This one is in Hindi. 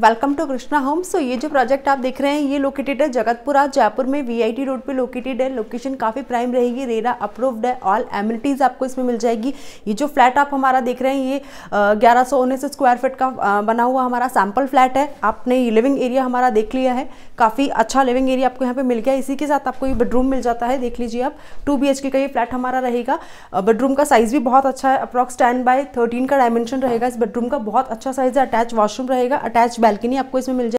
welcome to Krishna home so ये जो प्रोजेक्ट आप देख रहे हैं ये लोकेटेड है जगतपुरा जयपुर में वीआईटी रोड पे लोकेटेड है लोकेशन काफ़ी प्राइम रहेगी रेरा अप्रूव्ड है ऑल एमिलिटीज़ आपको इसमें मिल जाएगी ये जो फ्लैट आप हमारा देख रहे हैं ये ग्यारह सौ उन्नीस स्क्वायर फीट का आ, बना हुआ हमारा सैम्पल फ्लैट है आपने ये लिविंग एरिया हमारा देख लिया है काफ़ी अच्छा लिविंग एरिया आपको यहाँ पर मिल गया इसी के साथ आपको ये बेडरूम मिल जाता है देख लीजिए आप टू बी का ये फ्लैट हमारा रहेगा बेडरूम का साइज़ भी बहुत अच्छा है अप्रॉक्स टेन बाय थर्टीन का डायमेंशन रहेगा इस बेडरूम का बहुत अच्छा साइज़ है अटैच वाशरूम रहेगा अटैच बैल्कनी आपको इसमें मिल